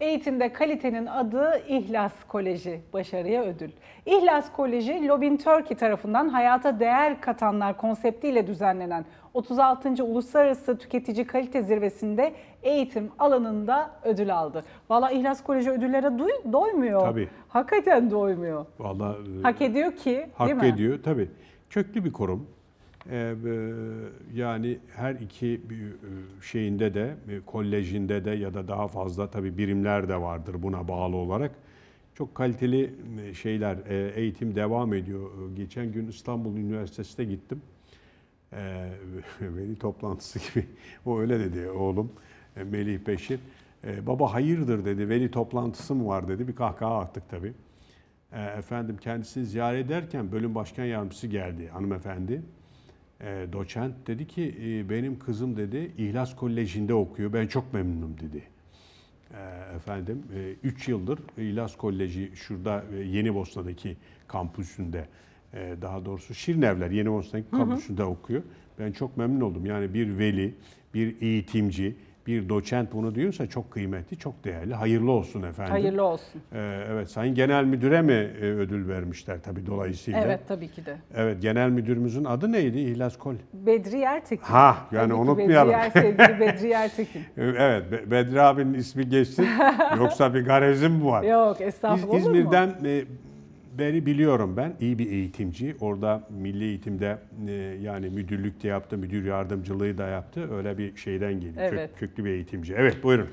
Eğitimde kalitenin adı İhlas Koleji, başarıya ödül. İhlas Koleji, Lobin Turkey tarafından hayata değer katanlar konseptiyle düzenlenen 36. Uluslararası Tüketici Kalite Zirvesi'nde eğitim alanında ödül aldı. Valla İhlas Koleji ödüllere duy, doymuyor. Tabii. Hakikaten doymuyor. Valla e, hak ediyor ki, hak değil mi? Hak ediyor tabii. Köklü bir kurum ee, e, yani her iki e, şeyinde de e, kolejinde de ya da daha fazla tabi birimler de vardır buna bağlı olarak. Çok kaliteli şeyler, eğitim devam ediyor. Geçen gün İstanbul Üniversitesi'ne gittim. Veli toplantısı gibi. O öyle dedi oğlum Melih Beşir. Baba hayırdır dedi. Veli toplantısı mı var dedi. Bir kahkaha attık tabi Efendim kendisini ziyaret ederken bölüm başkan yardımcısı geldi hanımefendi. Ee, doçent dedi ki ee, benim kızım dedi İhlas Koleji'nde okuyor. Ben çok memnunum dedi. Ee, efendim 3 e, yıldır İhlas Koleji şurada e, Yeni Bosna'daki kampüsünde e, daha doğrusu Şirinevler Yeni Bosna'daki kampüsünde hı hı. okuyor. Ben çok memnun oldum. Yani bir veli, bir eğitimci, bir doçent bunu diyorsa çok kıymetli, çok değerli. Hayırlı olsun efendim. Hayırlı olsun. Ee, evet, Sayın Genel Müdür'e mi e, ödül vermişler tabii dolayısıyla? Evet, tabii ki de. Evet, Genel Müdürümüzün adı neydi? İhlas Kol. Bedri Ertekin. Ha, yani tabii unutmayalım. Bedri, sevgili Bedri Ertekin. Ee, evet, Bedri abinin ismi geçti Yoksa bir garezim var? Yok, estağfurullah İz, İzmir'den, olur mu? E, Beni biliyorum ben. iyi bir eğitimci. Orada milli eğitimde e, yani müdürlük de yaptı, müdür yardımcılığı da yaptı. Öyle bir şeyden geliyor. Evet. Kök, köklü bir eğitimci. Evet buyurun.